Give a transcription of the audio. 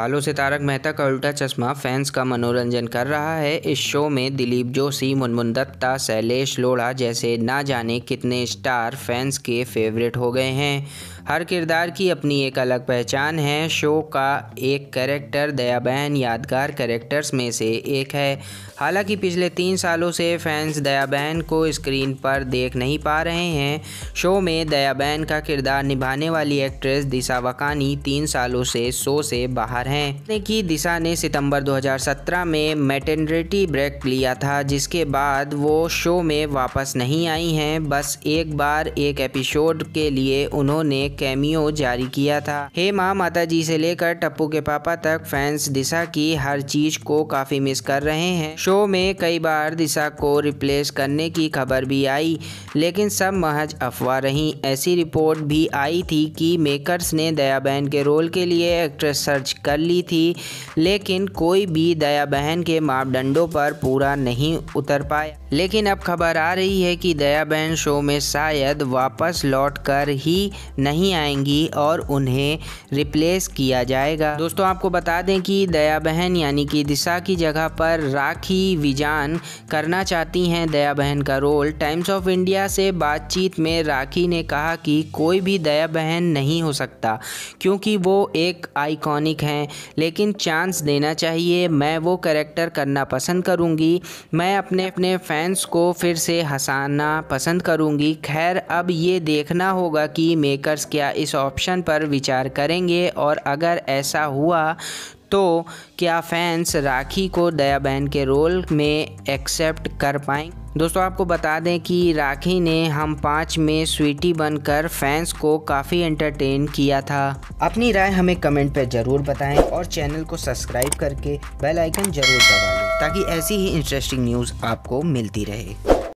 सालों से तारक मेहता का उल्टा चश्मा फैंस का मनोरंजन कर रहा है इस शो में दिलीप जोशी मुनमुन दत्ता शैलेश लोढ़ा जैसे ना जाने कितने स्टार फैंस के फेवरेट हो गए हैं हर किरदार की अपनी एक अलग पहचान है शो का एक कैरेक्टर दया बहन यादगार कैरेक्टर्स में से एक है हालांकि पिछले तीन सालों से फैंस दया बहन को स्क्रीन पर देख नहीं पा रहे हैं शो में दया बहन का किरदार निभाने वाली एक्ट्रेस दिशा वकानी तीन सालों से शो से बाहर हैं की दिशा ने सितंबर 2017 में मेटर्निटी ब्रेक लिया था जिसके बाद वो शो में वापस नहीं आई हैं बस एक बार एक एपिसोड के लिए उन्होंने कैमियो जारी किया था हे माँ माता जी से लेकर टप्पू के पापा तक फैंस दिशा की हर चीज को काफी मिस कर रहे हैं शो में कई बार दिशा को रिप्लेस करने की खबर भी आई लेकिन सब महज अफवाह रही ऐसी रिपोर्ट भी आई थी कि मेकर्स ने बहन के रोल के लिए एक्ट्रेस सर्च कर ली थी लेकिन कोई भी दया बहन के मापदंडों पर पूरा नहीं उतर पाया लेकिन अब खबर आ रही है कि दया बहन शो में शायद वापस लौट कर ही नहीं आएंगी और उन्हें रिप्लेस किया जाएगा दोस्तों आपको बता दें कि दया बहन यानी कि दिशा की जगह पर राखी विजान करना चाहती हैं दया बहन का रोल टाइम्स ऑफ इंडिया से बातचीत में राखी ने कहा कि कोई भी दया बहन नहीं हो सकता क्योंकि वो एक आइकॉनिक हैं हैं लेकिन चांस देना चाहिए मैं वो करेक्टर करना पसंद करूँगी मैं अपने अपने फैंस को फिर से हंसाना पसंद करूंगी खैर अब ये देखना होगा कि मेकर्स क्या इस ऑप्शन पर विचार करेंगे और अगर ऐसा हुआ तो क्या फैंस राखी को दया बहन के रोल में एक्सेप्ट कर पाएंगे दोस्तों आपको बता दें कि राखी ने हम पाँच में स्वीटी बनकर फैंस को काफ़ी एंटरटेन किया था अपनी राय हमें कमेंट पर ज़रूर बताएं और चैनल को सब्सक्राइब करके बेल आइकन ज़रूर दबा लें ताकि ऐसी ही इंटरेस्टिंग न्यूज़ आपको मिलती रहे